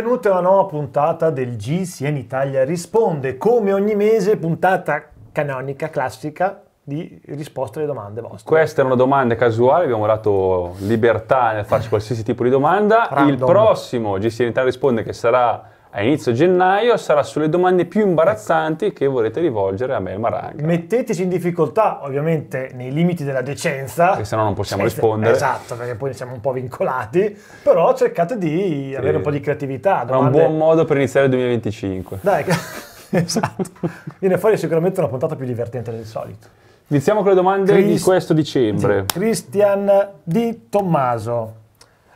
benvenuti alla nuova puntata del GCN Italia Risponde, come ogni mese puntata canonica, classica, di risposta alle domande vostre. Questa è una domanda casuale, abbiamo dato libertà nel farci qualsiasi tipo di domanda. Random. Il prossimo GCN Italia Risponde che sarà a inizio gennaio sarà sulle domande più imbarazzanti che volete rivolgere a me e Maranga. Metteteci in difficoltà, ovviamente nei limiti della decenza. Perché se no non possiamo certo, rispondere. Esatto, perché poi siamo un po' vincolati, però cercate di sì. avere un po' di creatività. Domande... È un buon modo per iniziare il 2025. Dai, esatto. Viene fuori sicuramente una puntata più divertente del solito. Iniziamo con le domande Chris... di questo dicembre. Christian Di Tommaso.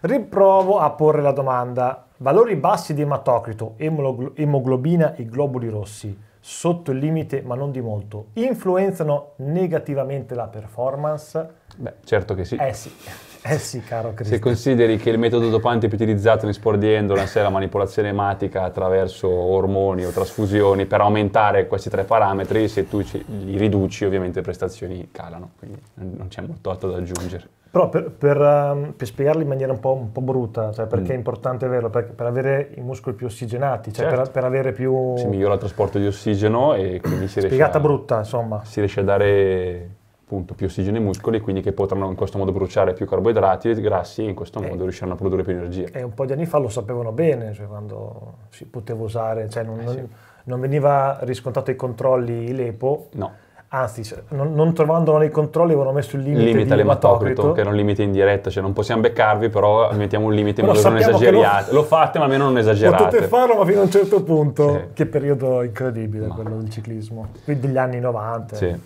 Riprovo a porre la domanda Valori bassi di ematocrito, emoglobina e globuli rossi sotto il limite ma non di molto, influenzano negativamente la performance? Beh, certo che sì. Eh sì, eh sì caro Cristo. Se consideri che il metodo dopante più utilizzato in sport di endurance è la manipolazione ematica attraverso ormoni o trasfusioni per aumentare questi tre parametri, se tu li riduci ovviamente le prestazioni calano, quindi non c'è molto altro da aggiungere. Però per, per, ehm, per, spiegarlo in maniera un po', un po brutta, cioè perché mm. è importante averlo, per, per, avere i muscoli più ossigenati, cioè certo. per, avere più... Si migliora il trasporto di ossigeno e quindi si riesce Spiegata a, brutta, insomma. Si riesce a dare appunto, più ossigeno ai muscoli, quindi che potranno in questo modo bruciare più carboidrati e grassi e in questo eh. modo riusciranno a produrre più energia. E eh, un po' di anni fa lo sapevano bene, cioè quando si poteva usare, cioè non, eh sì. non, veniva riscontrato i controlli l'EPO. No anzi, cioè, non, non trovandolo nei controlli avevano messo il limite limite all'ematocrito, che era un limite diretta cioè non possiamo beccarvi, però mettiamo un limite in modo che non esageriate. lo... lo... fate, ma almeno non esagerate. Potete farlo, ma fino a un certo punto. Sì. Che periodo incredibile ma... quello del ciclismo, quindi degli anni 90. Sì.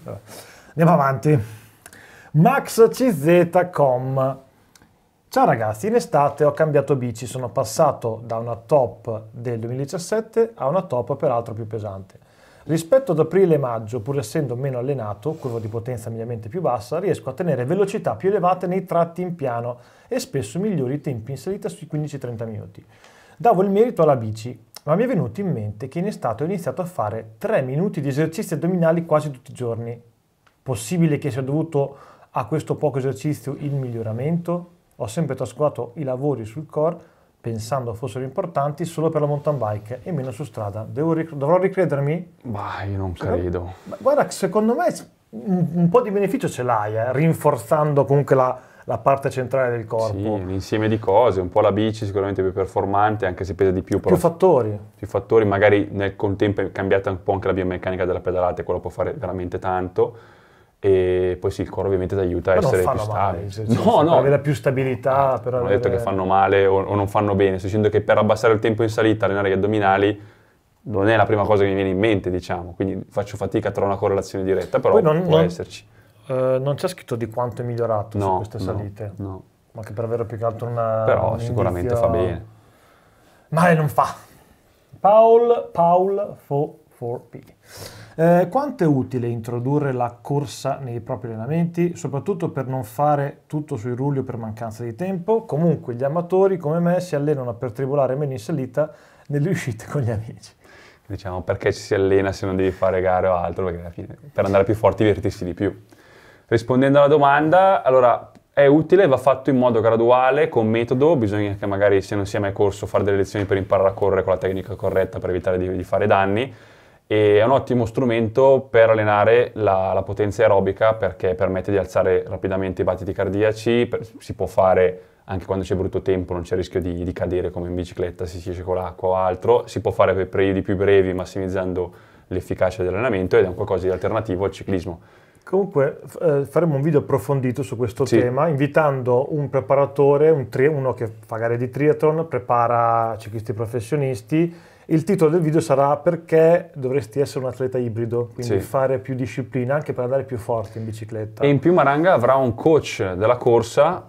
Andiamo avanti. MaxCZ.com Ciao ragazzi, in estate ho cambiato bici, sono passato da una top del 2017 a una top peraltro più pesante. Rispetto ad aprile e maggio, pur essendo meno allenato, curva di potenza mediamente più bassa, riesco a tenere velocità più elevate nei tratti in piano e spesso migliori i tempi in salita sui 15-30 minuti. Davo il merito alla bici, ma mi è venuto in mente che in estate ho iniziato a fare 3 minuti di esercizi addominali quasi tutti i giorni. Possibile che sia dovuto a questo poco esercizio il miglioramento? Ho sempre trascurato i lavori sul core pensando fossero importanti solo per la mountain bike e meno su strada. Ric- dovrò ricredermi? Bah, io non credo. Ma guarda, secondo me un, un, po' di beneficio ce l'hai, eh, rinforzando comunque la, la, parte centrale del corpo. Sì, un insieme di cose, un po' la bici sicuramente più performante, anche se pesa di più. Però più fattori. Più fattori, magari nel contempo è cambiata un po' anche la biomeccanica della pedalata e quello può fare veramente tanto e poi sì, il core ovviamente ti aiuta a essere più stabile. Male, no, no. avere più stabilità. No, per non avere... ho detto che fanno male o, o, non fanno bene, sto dicendo che per abbassare il tempo in salita, allenare gli addominali non è la prima cosa che mi viene in mente, diciamo, quindi faccio fatica a trovare una correlazione diretta, però non, può non, esserci. Eh, non c'è scritto di quanto è migliorato no, su queste salite, no, no. ma che per avere più che altro una... Però un sicuramente indizio... fa bene. Male non fa. Paul, Paul, fo, 4P. Eh, quanto è utile introdurre la corsa nei propri allenamenti, soprattutto per non fare tutto sui rulli o per mancanza di tempo? Comunque gli amatori come me si allenano per tribolare meno in salita nelle uscite con gli amici. Diciamo perché ci si allena se non devi fare gare o altro, perché alla fine per andare più forti divertirsi di più. Rispondendo alla domanda, allora è utile, va fatto in modo graduale, con metodo, bisogna che magari se non si è mai corso fare delle lezioni per imparare a correre con la tecnica corretta per evitare di, di fare danni, e è un ottimo strumento per allenare la, la, potenza aerobica perché permette di alzare rapidamente i battiti cardiaci, per, si può fare anche quando c'è brutto tempo, non c'è rischio di, di cadere come in bicicletta, se si esce con l'acqua o altro, si può fare per periodi più brevi massimizzando l'efficacia dell'allenamento ed è un qualcosa di alternativo al ciclismo. Comunque eh, faremo un video approfondito su questo sì. tema, invitando un preparatore, un tri- uno che fa gare di triathlon, prepara ciclisti professionisti il titolo del video sarà perché dovresti essere un atleta ibrido, quindi sì. fare più disciplina anche per andare più forte in bicicletta. E in più Maranga avrà un coach della corsa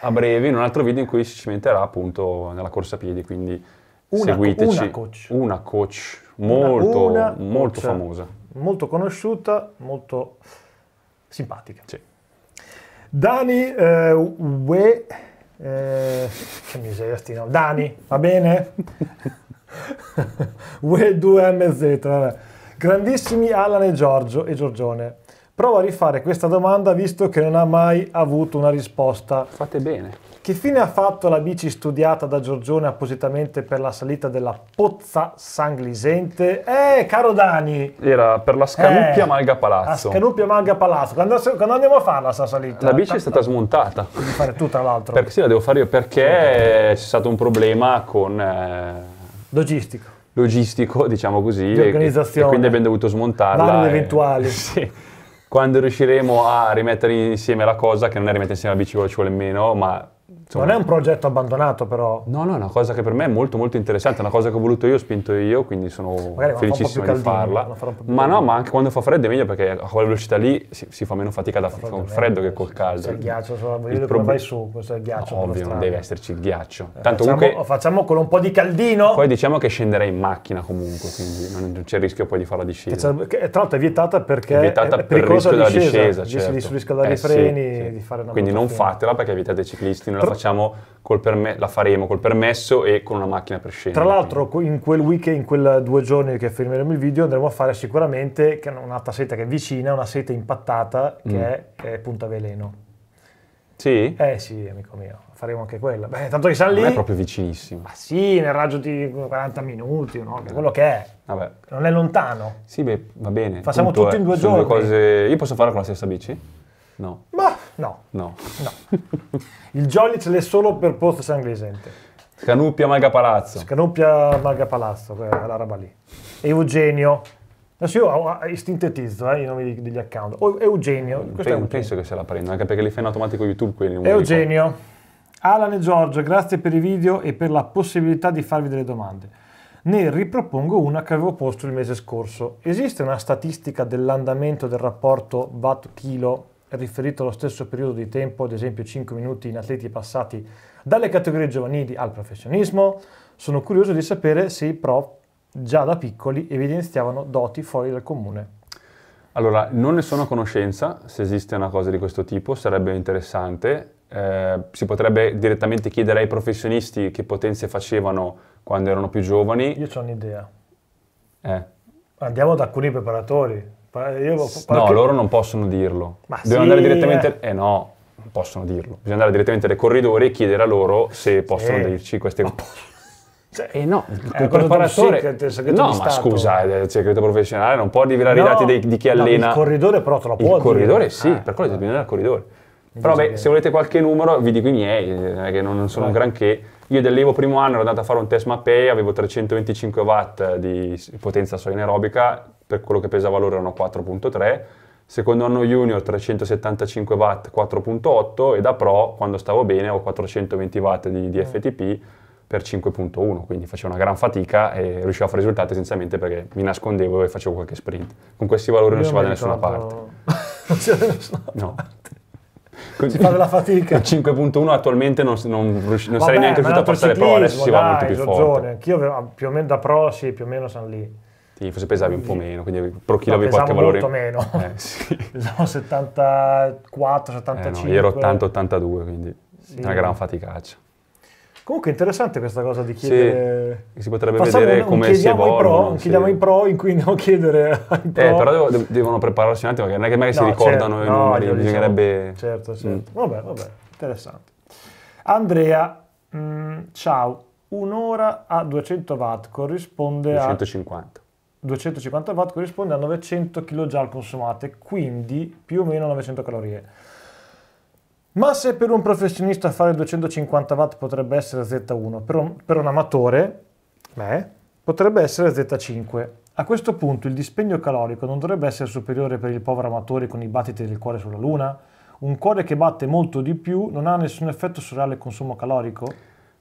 a breve in un altro video in cui si cimenterà appunto nella corsa a piedi, quindi una, seguiteci. Una coach. Una coach molto, una, una molto coach, famosa. Molto conosciuta, molto simpatica. Sì. Dani eh, Ue... Eh, che miseria sti no. Dani, va bene? UE2MZ, vabbè. Grandissimi Alan e Giorgio e Giorgione. Provo a rifare questa domanda visto che non ha mai avuto una risposta. Fate bene. Che fine ha fatto la bici studiata da Giorgione appositamente per la salita della Pozza Sanglisente? Eh, caro Dani! Era per la Scanuppia eh, Malga Palazzo. La Scanuppia Malga Palazzo. Quando, quando andiamo a farla sta salita? La bici è stata smontata. Devi fare tu, tra l'altro. Perché sì, la devo fare io perché c'è stato un problema con... Eh Logistico. Logistico, diciamo così. Di organizzazione. E, e quindi abbiamo dovuto smontarla. Vari e, eventuali. Sì. Quando riusciremo a rimettere insieme la cosa, che non è rimettere insieme la bici, ci vuole meno, ma Insomma, non è un progetto abbandonato però. No, no, è una cosa che per me è molto molto interessante, è una cosa che ho voluto io, ho spinto io, quindi sono Magari felicissimo di farla. Ma no, ma anche quando fa freddo è meglio perché a quella velocità lì si, si fa meno fatica da fare con il freddo che col caldo. C'è il ghiaccio, sono, io prob- vai su, questo è il ghiaccio. No, ovvio, non deve esserci il ghiaccio. Eh, Tanto facciamo, comunque, facciamo con un po' di caldino. Poi diciamo che scenderei in macchina comunque, quindi non c'è il rischio poi di fare la discesa. Che, tra l'altro è vietata perché è, vietata è pericolosa per il rischio della discesa. discesa certo. Di si riscaldare certo. eh, i freni, sì, di fare una Quindi non fatela perché evitate i ciclisti, non la facciamo Perme- la faremo col permesso e con una macchina per scendere. Tra l'altro in quel weekend, in quei due giorni che filmeremo il video, andremo a fare sicuramente un'altra seta che è vicina, una seta impattata che mm. è, è Punta Veleno. Sì? Eh sì, amico mio, faremo anche quella. Beh, tanto che siamo lì... Non è proprio vicinissimo. Ma sì, nel raggio di 40 minuti, no? Che quello che è. Vabbè. Non è lontano. Sì, beh, va bene. Facciamo tutto eh, in due giorni. Cose... Io posso farlo con la stessa bici? No. Ma no. No. no. Il jolly ce l'è solo per Pozzo Sanglesente. Scanuppia Maga Palazzo. Scanuppia Maga Palazzo, quella roba lì. Eugenio. Adesso io eh, sintetizzo eh, i nomi degli account. O Eugenio. Mm, è Eugenio. Penso che se la prenda, anche perché li fai in automatico YouTube quelli. Eugenio. Alan e Giorgio, grazie per i video e per la possibilità di farvi delle domande. Ne ripropongo una che avevo posto il mese scorso. Esiste una statistica dell'andamento del rapporto vat kilo riferito allo stesso periodo di tempo, ad esempio 5 minuti in atleti passati dalle categorie giovanili al professionismo. Sono curioso di sapere se i prof già da piccoli evidenziavano doti fuori dal comune. Allora, non ne sono a conoscenza, se esiste una cosa di questo tipo sarebbe interessante. Eh, si potrebbe direttamente chiedere ai professionisti che potenze facevano quando erano più giovani. Io ho un'idea. Eh. Andiamo da alcuni preparatori No, loro non possono dirlo. Ma Devono sì, andare direttamente... Eh, eh no, non possono dirlo. Bisogna andare direttamente dai corridori e chiedere a loro se possono sì. dirci queste cose. Cioè, eh no, il preparatore... Secret, segreto no, ma scusa, eh, il segreto professionale non può rivelare no, i dati di, di chi no, allena. il corridore però te lo può Il corridore sì, ah, per quello bisogna andare al corridore. Però beh, se volete qualche numero vi dico i miei, eh, che non, sono un granché. Io dell'Evo primo anno ero andato a fare un test Mapei, avevo 325 watt di potenza solo anaerobica, per quello che pesava loro erano 4.3, secondo anno junior 375 watt 4.8 e da pro quando stavo bene ho 420 watt di, di mm. FTP per 5.1, quindi facevo una gran fatica e riuscivo a fare risultati essenzialmente perché mi nascondevo e facevo qualche sprint. Con questi valori non si va da nessuna parte. non si va da nessuna parte. No. Con, si fa della fatica. 5.1 attualmente non, non, non Vabbè, sarei neanche riuscito a passare pro, adesso si va molto più forte. zozzone. ragione, Anch'io più o meno da pro sì, più o meno sono lì. Sì, forse pesavi un po' meno, quindi pro chilo no, avevi qualche valore. molto meno. Eh, sì. Pesavo 74, 75. Eh no, io ero 80-82, quindi sì. una gran faticaccia. Comunque interessante questa cosa di chiedere... Sì, si potrebbe Passiamo vedere un, come si evolvono. Chiediamo sì. i pro in cui non chiedere ai pro. Eh, però devo, devono prepararsi un attimo, perché non è che magari no, si certo. ricordano certo, i numeri, no, diciamo. bisognerebbe... Certo, mm. certo. Mm. Vabbè, vabbè, interessante. Andrea, mh, mm, ciao. Un'ora a 200 watt corrisponde 250. a... 250. 250 watt corrisponde a 900 kJ consumate, quindi più o meno 900 calorie. Ma se per un professionista fare 250 watt potrebbe essere Z1, per un, per un amatore, me, potrebbe essere Z5. A questo punto il dispendio calorico non dovrebbe essere superiore per il povero amatore con i battiti del cuore sulla luna? Un cuore che batte molto di più non ha nessun effetto surreale al consumo calorico?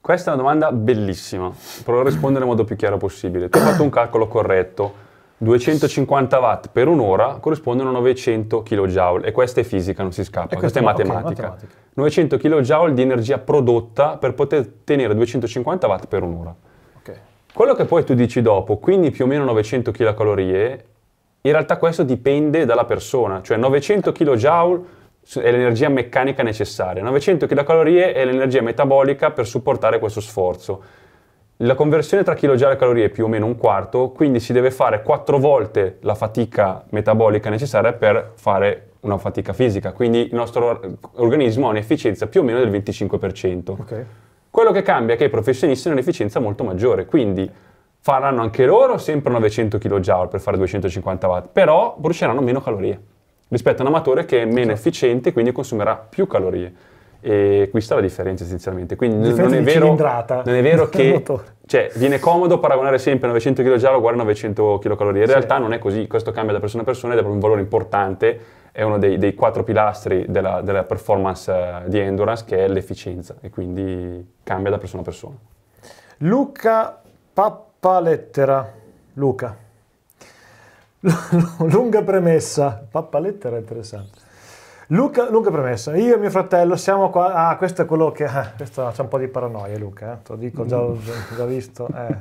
Questa è una domanda bellissima, provo a rispondere nel modo più chiaro possibile. Ti ho fatto un calcolo corretto, 250 watt per un'ora corrispondono a 900 kJ e questa è fisica, non si scappa, e questa, questa è matematica. Okay, matematica. 900 kJ di energia prodotta per poter tenere 250 watt per un'ora. Okay. Quello che poi tu dici dopo, quindi più o meno 900 kcal, in realtà questo dipende dalla persona, cioè 900 kJ è l'energia meccanica necessaria. 900 kcal è l'energia metabolica per supportare questo sforzo. La conversione tra kJ e calorie è più o meno un quarto, quindi si deve fare quattro volte la fatica metabolica necessaria per fare una fatica fisica. Quindi il nostro organismo ha un'efficienza più o meno del 25%. Okay. Quello che cambia è che i professionisti hanno un'efficienza molto maggiore, quindi faranno anche loro sempre 900 kJ per fare 250 watt, però bruceranno meno calorie rispetto a un amatore che è meno certo. efficiente e quindi consumerà più calorie. E qui sta la differenza essenzialmente. Quindi differenza non, è vero, non, è vero, che cioè, viene comodo paragonare sempre 900 kJ uguale a 900 kcal. In sì. realtà non è così, questo cambia da persona a persona ed è un valore importante, è uno dei, dei quattro pilastri della, della performance eh, di endurance che è l'efficienza e quindi cambia da persona a persona. Luca Pappalettera. Luca. lunga premessa, pappalettera interessante. Luca, lunga premessa, io e mio fratello siamo qua, ah questo è quello che, eh, questo c'è un po' di paranoia Luca, eh, te lo dico mm. già, già visto. Eh.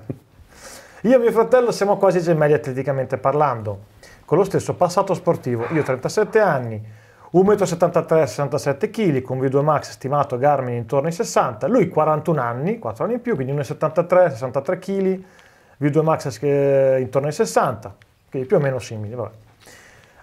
Io e mio fratello siamo quasi gemelli atleticamente parlando, con lo stesso passato sportivo, io 37 anni, 1,73 m, 67 kg, con V2 Max stimato Garmin intorno ai 60, lui 41 anni, 4 anni in più, quindi 1,73 m, 63 kg, V2 Max eh, intorno ai 60, più o meno simili. Vabbè.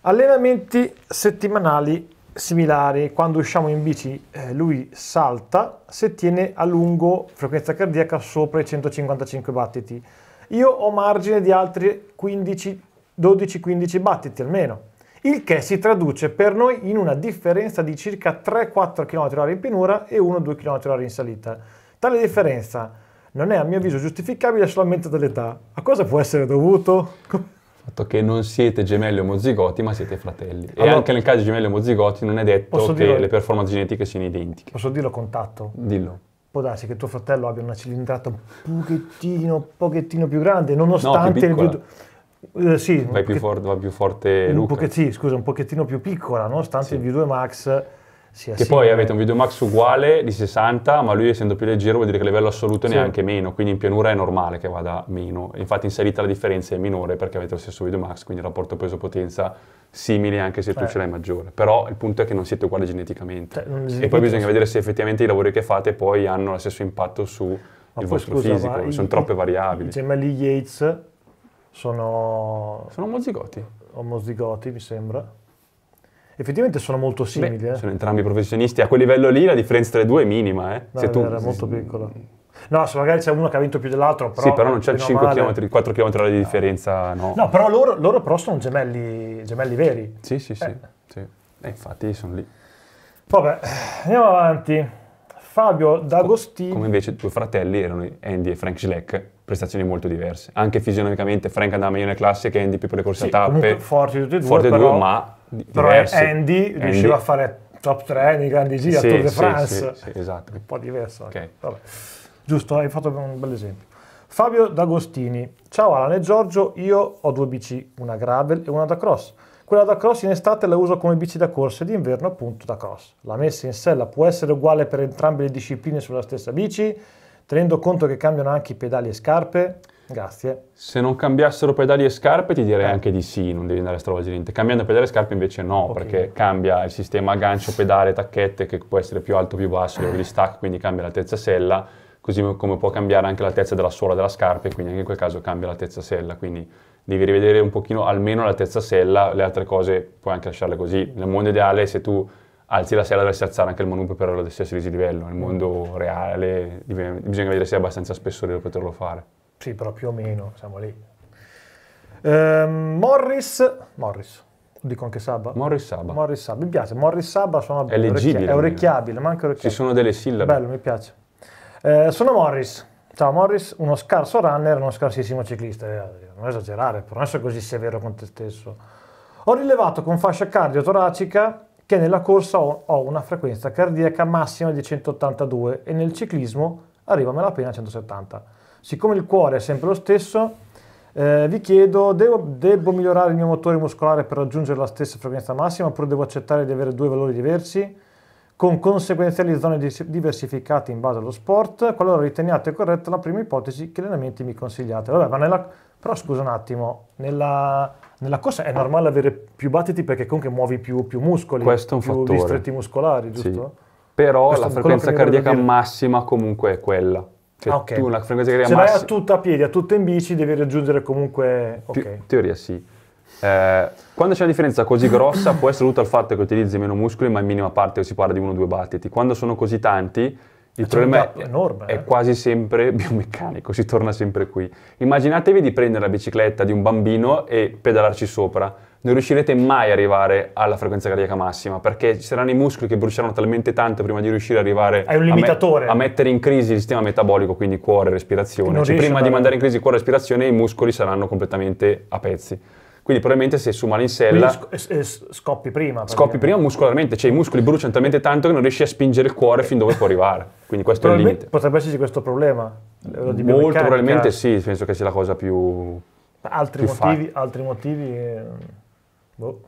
Allenamenti settimanali similari, quando usciamo in bici eh, lui salta se tiene a lungo frequenza cardiaca sopra i 155 battiti. Io ho margine di altri 12-15 battiti almeno, il che si traduce per noi in una differenza di circa 3-4 km/h in pianura e 1-2 km/h in salita. Tale differenza non è a mio avviso giustificabile solamente dall'età. A cosa può essere dovuto? fatto che non siete gemelli omozigoti, ma siete fratelli. Allora, e anche nel caso di gemelli omozigoti non è detto che dirlo, le performance genetiche siano identiche. Posso dirlo a contatto? Dillo. Può darsi che tuo fratello abbia una cilindrata un pochettino, pochettino più grande, nonostante no, più il eh, sì, vai più, forte, va più forte Luca. Sì, scusa, un pochettino più piccola, nonostante sì. il V2 Max sì, che sì, poi avete un video max uguale di 60, ma lui essendo più leggero vuol dire che a livello assoluto sì. neanche meno, quindi in pianura è normale che vada meno. Infatti in salita la differenza è minore perché avete lo stesso video max quindi il rapporto peso-potenza simile anche se eh. tu certo. ce l'hai maggiore. Però il punto è che non siete uguali geneticamente. Te, cioè, e poi bisogna vedere se effettivamente i lavori che fate poi hanno lo stesso impatto sul vostro scusa, fisico, sono i, troppe variabili. I gemelli Yates sono... Sono omozigoti. Omozigoti mi sembra. Effettivamente sono molto simili. Beh, eh. Sono entrambi professionisti. A quel livello lì la differenza tra i due è minima. Eh. No, Se è tu... vero, molto mm. piccola. No, se magari c'è uno che ha vinto più dell'altro, però... Sì, però non c'è 5 km, 4 km di differenza, no. No, però loro, loro però sono gemelli, gemelli veri. Sì, sì, sì. Eh. sì. E infatti sono lì. Vabbè, andiamo avanti. Fabio D'Agostino... Come invece due fratelli erano Andy e Frank Schleck, prestazioni molto diverse. Anche fisionomicamente Frank andava meglio nelle classiche, Andy più per le corse sì, a tappe. forti tutti e due, Forti però... due, ma però Andy, Andy riusciva a fare top 3 nei grandi giri sì, a Tour de France. Sì, sì, esatto. Un po' diverso. Okay. Giusto, hai fatto un bel esempio. Fabio D'Agostini, ciao Alan e Giorgio, io ho due bici, una gravel e una da cross. Quella da cross in estate la uso come bici da corsa e d'inverno appunto da cross. La messa in sella può essere uguale per entrambe le discipline sulla stessa bici, tenendo conto che cambiano anche i pedali e scarpe? Grazie. Se non cambiassero pedali e scarpe ti direi eh. anche di sì, non devi andare a stravolgere niente. Cambiando pedali e scarpe invece no, okay. perché cambia il sistema aggancio, pedale, tacchette, che può essere più alto, più basso, il eh. di stack, quindi cambia l'altezza sella, così come può cambiare anche l'altezza della suola della scarpa, quindi anche in quel caso cambia l'altezza sella, quindi devi rivedere un pochino almeno l'altezza sella, le altre cose puoi anche lasciarle così. Nel mondo ideale se tu alzi la sella dovresti alzare anche il manubrio per lo stesso livello, nel mondo reale bisogna vedere se hai abbastanza spessore per poterlo fare. Sì, però più o meno siamo lì. Ehm, Morris, Morris, dico anche Sabba. Morris Sabba. Morris Sabba, mi piace. Morris Sabba suona È leggibile. è almeno. orecchiabile, ma anche Ci sono delle sillabe. Bello, mi piace. Eh, sono Morris. Ciao Morris, uno scarso runner, uno scarsissimo ciclista. Eh, non esagerare, però non essere così severo con te stesso. Ho rilevato con fascia cardiotoracica che nella corsa ho, ho una frequenza cardiaca massima di 182 e nel ciclismo arriva a la pena 170. Siccome il cuore è sempre lo stesso, eh, vi chiedo, devo, devo, migliorare il mio motore muscolare per raggiungere la stessa frequenza massima oppure devo accettare di avere due valori diversi con conseguenziali zone diversificate in base allo sport, qualora riteniate corretta la prima ipotesi, che allenamenti mi consigliate? Vabbè, ma nella, però scusa un attimo, nella, nella corsa è normale avere più battiti perché comunque muovi più, più muscoli, Questo è un più fattore. distretti muscolari, giusto? Sì. Però Questo la frequenza cardiaca massima comunque è quella. Cioè, ah, okay. tu una frequenza che Se massi- vai a tutto a piedi, a tutto in bici, devi raggiungere comunque... Okay. Te- teoria sì. Eh, quando c'è una differenza così grossa può essere dovuta al fatto che utilizzi meno muscoli, ma in minima parte si parla di uno o due battiti. Quando sono così tanti, il problema è, enorme, è eh? quasi sempre biomeccanico, si torna sempre qui. Immaginatevi di prendere la bicicletta di un bambino e pedalarci sopra non riuscirete mai ad arrivare alla frequenza cardiaca massima perché ci saranno i muscoli che bruceranno talmente tanto prima di riuscire ad arrivare a, met- a, mettere in crisi il sistema metabolico, quindi cuore e respirazione. Cioè, prima di mandare in crisi il cuore e respirazione, i muscoli saranno completamente a pezzi. Quindi probabilmente se su male Malinsella... Sc- eh, eh, scoppi prima. Scoppi prima muscolarmente, cioè i muscoli bruciano talmente tanto che non riesci a spingere il cuore fin dove può arrivare. Quindi questo è il limite. Potrebbe esserci questo problema? Molto probabilmente sì, penso che sia la cosa più... Altri più motivi, altri motivi eh... Boh.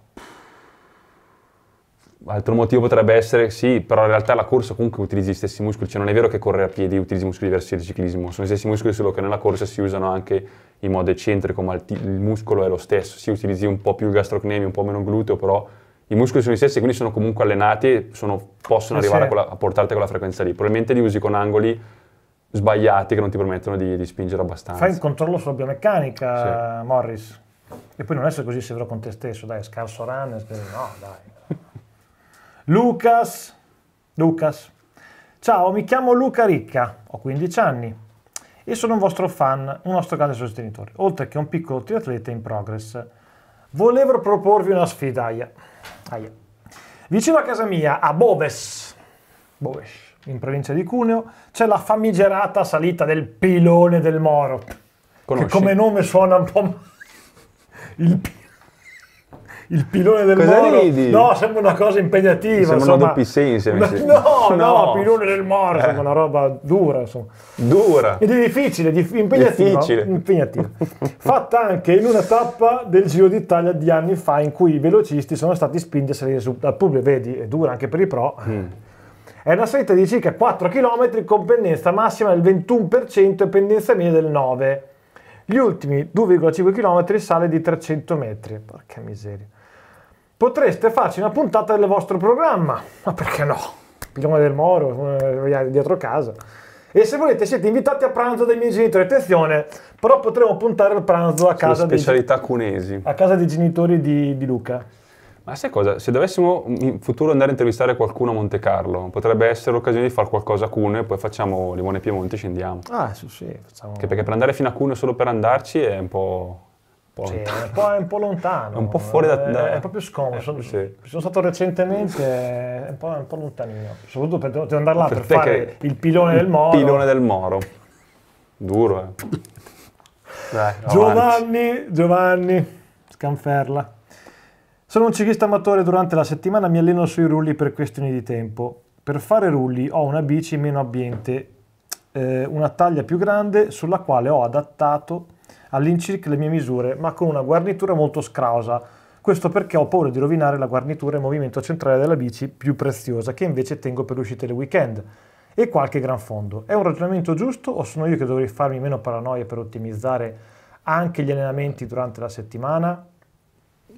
Altro motivo potrebbe essere, sì, però in realtà la corsa comunque utilizzi gli stessi muscoli, cioè non è vero che correre a piedi utilizzi muscoli diversi del ciclismo, sono gli stessi muscoli solo che nella corsa si usano anche in modo eccentrico, ma il, il muscolo è lo stesso, sì utilizzi un po' più il gastrocnemio, un po' meno gluteo, però i muscoli sono gli stessi, quindi sono comunque allenati e sono, possono eh arrivare sì. a, quella, a, portarti quella frequenza lì, probabilmente li usi con angoli sbagliati che non ti permettono di, di spingere abbastanza. Fai un controllo sulla biomeccanica, sì. Morris e poi non essere così severo con te stesso, dai, scarso run, no, dai. Lucas, Lucas, ciao, mi chiamo Luca Ricca, ho 15 anni e sono un vostro fan, un nostro grande sostenitore, oltre che un piccolo triatleta in progress. Volevo proporvi una sfida, aia. aia. Vicino a casa mia, a Boves, Boves, in provincia di Cuneo, c'è la famigerata salita del pilone del Moro, Conosci. che come nome suona un po' male il, il pilone del Cosa moro. Ridi? No, sembra una cosa impegnativa. Sembra una doppi sensi. No, no, no, pilone del moro, sembra una roba dura, insomma. Dura. Ed è difficile, dif- impegnativa. Difficile. impegnativa. Fatta anche in una tappa del Giro d'Italia di anni fa in cui i velocisti sono stati spinti a salire su, dal pubblico, vedi, è dura anche per i pro. Mm. È una salita di circa 4 km con pendenza massima del 21% e pendenza media del 9%. Gli ultimi 2,5 km sale di 300 metri. Porca miseria. Potreste farci una puntata del vostro programma, ma perché no? Pilone del Moro, eh, dietro casa. E se volete siete invitati a pranzo dai miei genitori, attenzione, però potremo puntare al pranzo a casa, dei, cunesi. a casa dei genitori di, di Luca. Ma sai cosa? Se dovessimo in futuro andare a intervistare qualcuno a Monte Carlo, potrebbe essere l'occasione di fare qualcosa a Cuneo e poi facciamo Limone Piemonte e scendiamo. Ah, sì, sì. Facciamo... Che perché per andare fino a Cuneo solo per andarci è un po'... Un po sì, è, un po', lontano. È un po' fuori da... da... È, proprio scomodo. sono, sì. sono, stato recentemente, è un po', un po lontanino. Soprattutto per, devo andare là per, per fare il pilone del Moro. pilone del Moro. Duro, eh. Dai, Giovanni, Giovanni, Scanferla. Sono un ciclista amatore durante la settimana mi alleno sui rulli per questioni di tempo. Per fare rulli ho una bici meno ambiente, eh, una taglia più grande sulla quale ho adattato all'incirca le mie misure, ma con una guarnitura molto scrausa. Questo perché ho paura di rovinare la guarnitura e il movimento centrale della bici più preziosa, che invece tengo per le uscite del weekend e qualche gran fondo. È un ragionamento giusto o sono io che dovrei farmi meno paranoia per ottimizzare anche gli allenamenti durante la settimana?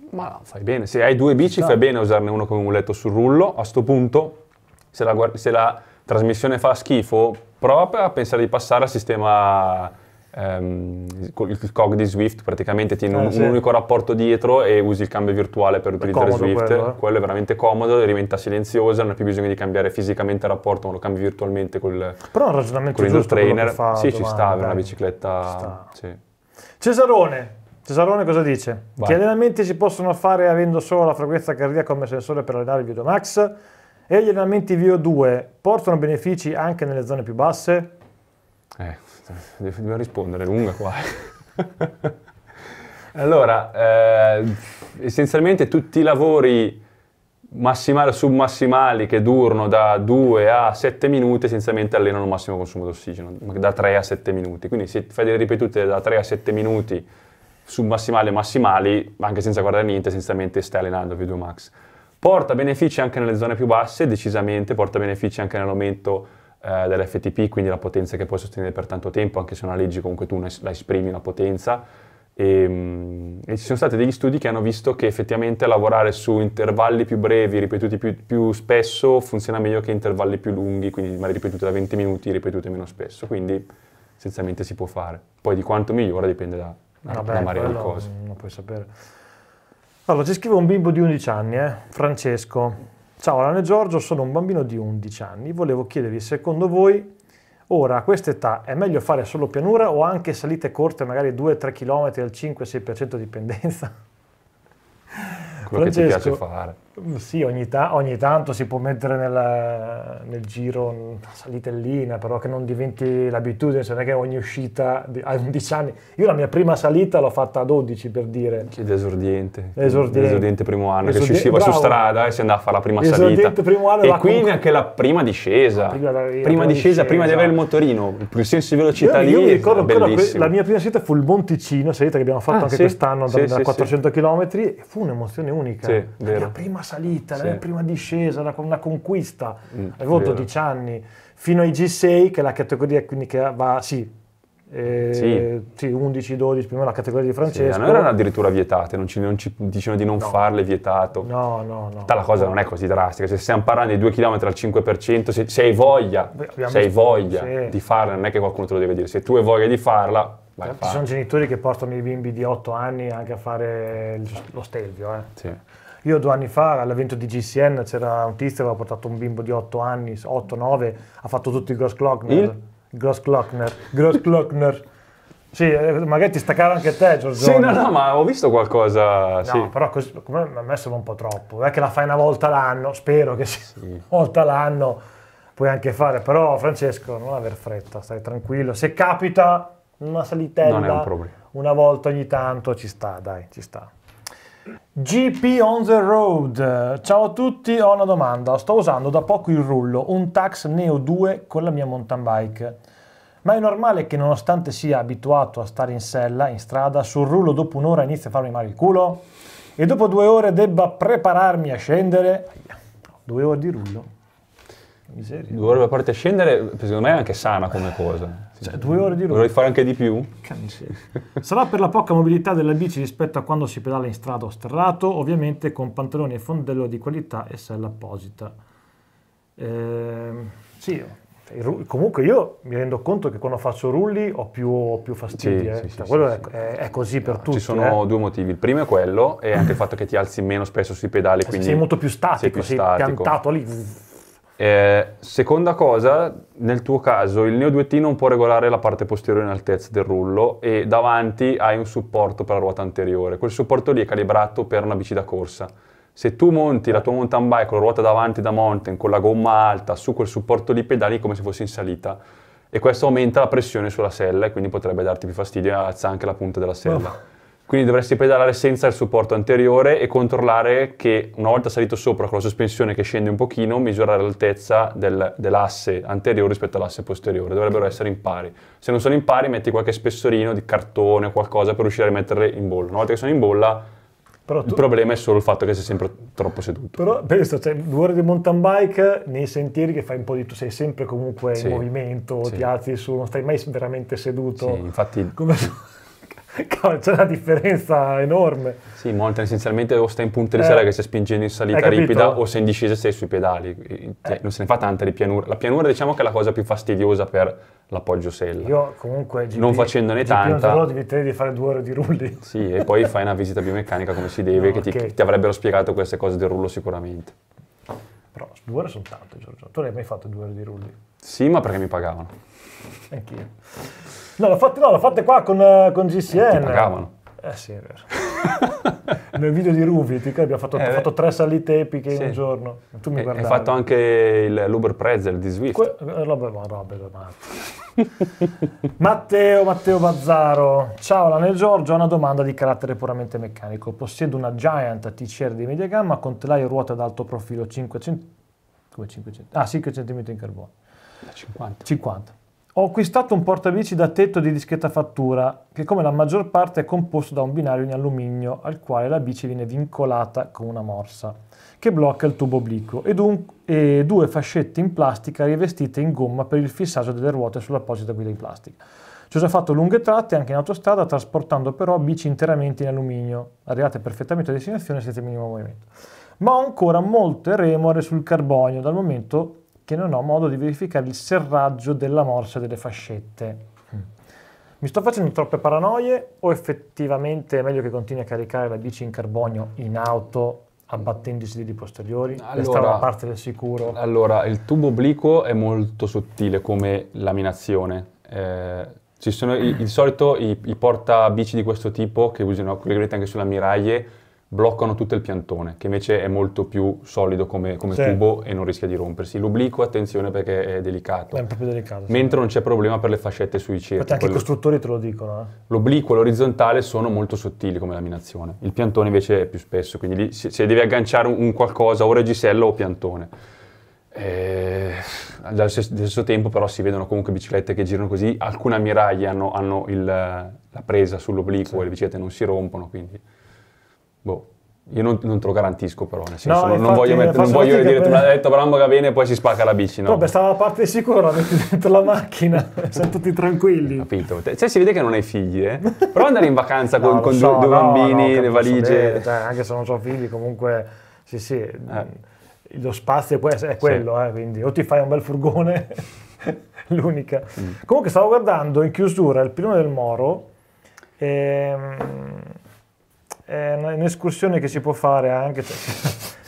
Ma ah, fai bene, se hai due bici fai esatto. bene a usarne uno come muletto sul rullo, a questo punto se la, se la, trasmissione fa schifo, prova a pensare di passare al sistema ehm, il cog di Swift, praticamente tieni eh, un, sì. un, unico rapporto dietro e usi il cambio virtuale per utilizzare Swift, quello, eh? quello, è veramente comodo, diventa silenzioso, non hai più bisogno di cambiare fisicamente il rapporto, ma lo cambi virtualmente col Però un ragionamento col giusto trainer. Fa sì, domani, ci sta, avere una bicicletta. Sì. Cesarone, Cesarone cosa dice? Vai. Che allenamenti si possono fare avendo solo la frequenza cardiaca come sensore per allenare il VO2 max? E gli allenamenti VO2 portano benefici anche nelle zone più basse? Eh, devo rispondere, è lunga qua. allora, eh, essenzialmente tutti i lavori massimali o submassimali che durano da 2 a 7 minuti essenzialmente allenano il massimo consumo d'ossigeno, da 3 a 7 minuti. Quindi se fai delle ripetute da 3 a 7 minuti submassimali e massimali, anche senza guardare niente, essenzialmente stai allenando v 2 max. Porta benefici anche nelle zone più basse, decisamente, porta benefici anche nell'aumento eh, dell'FTP, quindi la potenza che puoi sostenere per tanto tempo, anche se una legge comunque tu la esprimi la potenza. E, ehm, e, ci sono stati degli studi che hanno visto che effettivamente lavorare su intervalli più brevi, ripetuti più, più spesso, funziona meglio che intervalli più lunghi, quindi magari ripetuti da 20 minuti, ripetuti meno spesso. Quindi essenzialmente si può fare. Poi di quanto migliora dipende da, Vabbè, da Maria di cose. non puoi sapere. Allora, ci scrive un bimbo di 11 anni, eh? Francesco. Ciao Alane Giorgio, sono un bambino di 11 anni. Volevo chiedervi, secondo voi, ora a questa età è meglio fare solo pianura o anche salite corte, magari 2-3 km al 5-6% di dipendenza? Quello Francesco, che ti piace fare. Sì, ogni, ta ogni, tanto si può mettere nella, nel giro una mm, salitellina, però che non diventi l'abitudine, se non è che ogni uscita a 11 anni. Io la mia prima salita l'ho fatta a 12 per dire. Che desordiente. Esordiente. Desordiente primo anno, Desordi che si usciva Bravo. su strada e eh, si andava a fare la prima desordiente salita. Primo anno e quindi anche la prima discesa. La prima, la prima, prima discesa, discesa, prima di avere il esatto. motorino, il senso di velocità io, lì. Io mi ricordo ancora la mia prima salita fu il Monticino, salita che abbiamo fatto ah, anche sì? quest'anno sì, da, sì, da 400 km, e fu un'emozione unica. Sì, vero. La prima salita, sì. la prima discesa, la, una conquista. Mm, Avevo 12 anni, fino ai G6, che è la categoria che va, sì, eh, sì. sì 11-12, prima la categoria di francese. Sì, non erano addirittura vietate, non ci, ci dicevano di non no. farle vietato. No, no, no. Tutta la cosa non è così drastica. Se stiamo parlando di 2 km al 5%, se, se hai voglia, se hai voglia sì. di farla, non è che qualcuno te lo deve dire. Se tu hai voglia di farla, farla. Ci sono genitori che portano i bimbi di 8 anni anche a fare lo stelvio. Eh. Sì. Io due anni fa all'evento di GCN c'era un tizio che aveva portato un bimbo di 8 anni, 8-9, ha fatto tutto il Gross Glockner. Il? Gross Glockner. Gross Glockner. Sì, eh, magari ti staccava anche te, Giorgio. Sì, no, no, ma ho visto qualcosa. No, sì. però così, a me sembra un po' troppo. È che la fai una volta l'anno, spero che sì. una volta l'anno puoi anche fare. Però, Francesco, non aver fretta, stai tranquillo. Se capita una salitella, un una volta ogni tanto ci sta, dai, ci sta. GP on the road. Ciao a tutti, ho una domanda. Sto usando da poco il rullo, un Tax Neo 2 con la mia mountain bike. Ma è normale che nonostante sia abituato a stare in sella, in strada, sul rullo dopo un'ora inizia a farmi male il culo? E dopo due ore debba prepararmi a scendere? Due ore di rullo? Miseria. Dovrebbe parte scendere, secondo me è anche sana come cosa. cioè, due ore di roba. Dovrei fare anche di più. Sarà per la poca mobilità della bici rispetto a quando si pedala in strada o sterrato, ovviamente con pantaloni e fondello di qualità e sella apposita. Eh, sì, comunque io mi rendo conto che quando faccio rulli ho più, più fastidio. Sì, eh. sì, cioè, quello è, è, così per no, tutti. Ci sono eh. due motivi. Il primo è quello, è anche il fatto che ti alzi meno spesso sui pedali. Eh quindi sei molto più statico, sei, più sei statico. piantato lì eh, seconda cosa, nel tuo caso il Neo 2T non può regolare la parte posteriore in altezza del rullo e davanti hai un supporto per la ruota anteriore. Quel supporto lì è calibrato per una bici da corsa. Se tu monti la tua mountain bike con la ruota davanti da mountain, con la gomma alta, su quel supporto lì pedali come se fossi in salita e questo aumenta la pressione sulla sella e quindi potrebbe darti più fastidio e alza anche la punta della sella. Oh. Quindi dovresti pedalare senza il supporto anteriore e controllare che una volta salito sopra con la sospensione che scende un pochino, misurare l'altezza del, dell'asse anteriore rispetto all'asse posteriore. Dovrebbero mm. essere in pari. Se non sono in pari metti qualche spessorino di cartone o qualcosa per riuscire a metterle in bolla. Una volta che sono in bolla tu... il problema è solo il fatto che sei sempre troppo seduto. Però penso, cioè, due ore di mountain bike nei sentieri che fai un po' di tu sei sempre comunque sì, in movimento, sì. ti alzi su, non stai mai veramente seduto. Sì, infatti. Come c'è una differenza enorme. Sì, Molten essenzialmente o stai in punta di eh, che stai spingendo in salita ripida o se in discesa sei sui pedali. Cioè, eh. Non se ne fa tanta di pianura. La pianura diciamo che è la cosa più fastidiosa per l'appoggio sella. Io comunque GP, non facendone GP tanta. Non ti tenere di fare due ore di rulli. Sì, e poi fai una visita biomeccanica come si deve, no, che okay. ti, ti avrebbero spiegato queste cose del rullo sicuramente. Però due ore sono tante, Giorgio. Tu ne hai mai fatto due ore di rulli? Sì, ma perché mi pagavano. Anch'io. No, l'ho fatte, no, fatte qua con, eh, con GCN. Eh, pagavano. Eh sì, è vero. Nel video di Ruvi, ti abbiamo fatto, eh, fatto eh. tre salite epiche sì. in un giorno. Tu mi guardavi. Hai fatto anche il, l'Uber Prezel di Swift. Que- eh, roba, ma roba, ma... Matteo, Matteo Bazzaro. Ciao Lane Giorgio, ho una domanda di carattere puramente meccanico. Possiedo una Giant t TCR di media gamma con telaio e ruote ad alto profilo 5 cent... 500? Ah, 5 cm in carbone. 50. 50 ho acquistato un portabici da tetto di discreta fattura, che come la maggior parte è composto da un binario in alluminio al quale la bici viene vincolata con una morsa, che blocca il tubo obliquo, e, dun- e due fascette in plastica rivestite in gomma per il fissaggio delle ruote sull'apposita guida in plastica. Ci ho già fatto lunghe tratte anche in autostrada, trasportando però bici interamente in alluminio, arrivate perfettamente a destinazione senza il minimo movimento. Ma ho ancora molte remore sul carbonio, dal momento che non ho modo di verificare il serraggio della morsa delle fascette. Mm. Mi sto facendo troppe paranoie o effettivamente è meglio che continui a caricare la bici in carbonio in auto abbattendosi i piedi posteriori? Allora, Questa è la parte del sicuro. Allora, il tubo obliquo è molto sottile come laminazione. Eh, ci sono di solito i, i portabici di questo tipo che usano, le vedete anche sulla ammiraglie, bloccano tutto il piantone, che invece è molto più solido come, come sì. tubo e non rischia di rompersi. L'obliquo, attenzione perché è delicato. È proprio delicato. Sì. Mentre non c'è problema per le fascette sui cerchi. Infatti anche i costruttori te lo dicono. Eh. L'obliquo e l'orizzontale sono molto sottili come laminazione. Il piantone invece è più spesso, quindi lì se, se devi agganciare un, qualcosa, o reggisello o piantone. Eh, allo stesso tempo però si vedono comunque biciclette che girano così, alcune ammiraglie hanno, hanno il, la presa sull'obliquo sì. e le biciclette non si rompono, quindi... Boh. Io non, non, te lo garantisco, però, nel senso, no, non, infatti, voglio, met- non voglio dire, per... me detto Bramba che viene e poi si spacca la bici. No, beh, stava la parte sicura, metti dentro la macchina, siamo tutti tranquilli. Capito? Cioè, si vede che non hai figli, eh? Però andare in vacanza no, con, so, due, no, bambini, no, le valigie. cioè, anche se non ho figli, comunque, sì, sì, eh. lo spazio è quello, sì. eh, quindi o ti fai un bel furgone, l'unica. Mm. Comunque, stavo guardando in chiusura il primo del Moro. Ehm, è un'escursione che si può fare anche.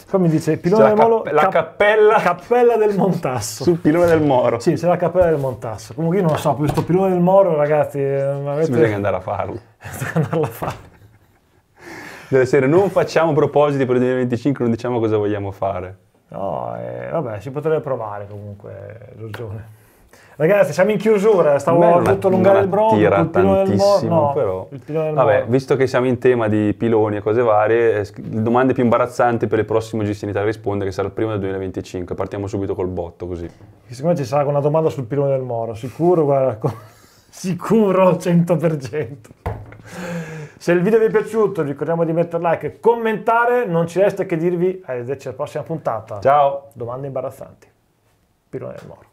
Qua mi dice il pilone del Molo. La cappella. Cappella del Montasso. Sul pilone del Moro. Sì, c'è la cappella del Montasso. Comunque io non lo so, questo pilone del Moro, ragazzi. Eh, avete... bisogna andare a farlo. Bisogna andarlo a farlo. Deve essere, non facciamo propositi per il 2025, non diciamo cosa vogliamo fare. No, eh, vabbè, si potrebbe provare comunque, Giorgione. Ragazzi, siamo in chiusura, stavo Beh, voluto allungare il brodo, tira il tantissimo, mor- no, però. Vabbè, visto che siamo in tema di piloni e cose varie, eh, le domande più imbarazzanti per il prossimo GC in Italia risponde che sarà il primo del 2025. Partiamo subito col botto, così. Secondo me ci sarà una domanda sul pilone del Moro, sicuro, guarda, co- sicuro al 100%. Se il video vi è piaciuto, ricordiamo di mettere like e commentare. Non ci resta che dirvi arrivederci alla prossima puntata. Ciao. Domande imbarazzanti. Pilone del Moro.